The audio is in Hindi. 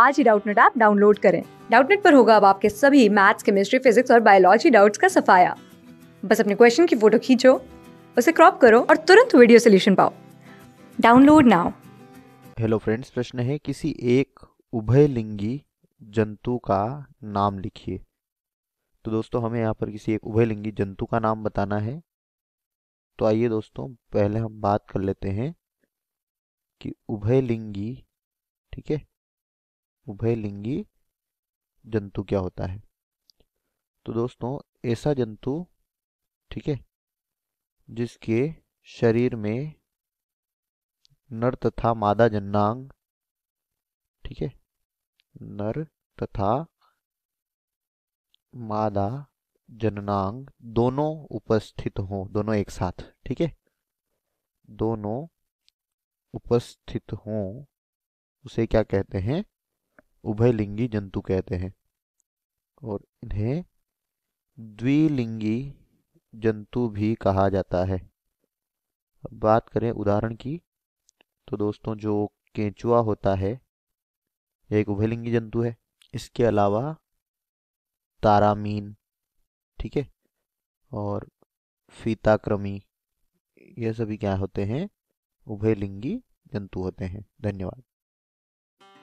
आज ही डाउटनेट ऐप डाउनलोड करें डाउटनेट पर होगा अब आपके सभी मैथ्स केमिस्ट्री फिजिक्स और बायोलॉजी डाउट्स का सफाया बस अपने क्वेश्चन की फोटो खींचो उसे क्रॉप करो और तुरंत वीडियो सोल्यूशन पाओ डाउनलोड नाउ हेलो फ्रेंड्स प्रश्न है किसी एक उभयलिंगी जंतु का नाम लिखिए तो दोस्तों हमें यहाँ पर किसी एक उभयलिंगी जंतु का नाम बताना है तो आइए दोस्तों पहले हम बात कर लेते हैं कि उभयलिंगी ठीक है उभयलिंगी जंतु क्या होता है तो दोस्तों ऐसा जंतु ठीक है जिसके शरीर में नर तथा मादा जननांग ठीक है नर तथा मादा जननांग दोनों उपस्थित हो दोनों एक साथ ठीक है दोनों उपस्थित हो उसे क्या कहते हैं उभयलिंगी जंतु कहते हैं और इन्हें द्विलिंगी जंतु भी कहा जाता है अब बात करें उदाहरण की तो दोस्तों जो केंचुआ होता है एक उभयलिंगी जंतु है इसके अलावा तारामीन ठीक है और फीताक्रमी यह सभी क्या होते हैं उभयलिंगी जंतु होते हैं धन्यवाद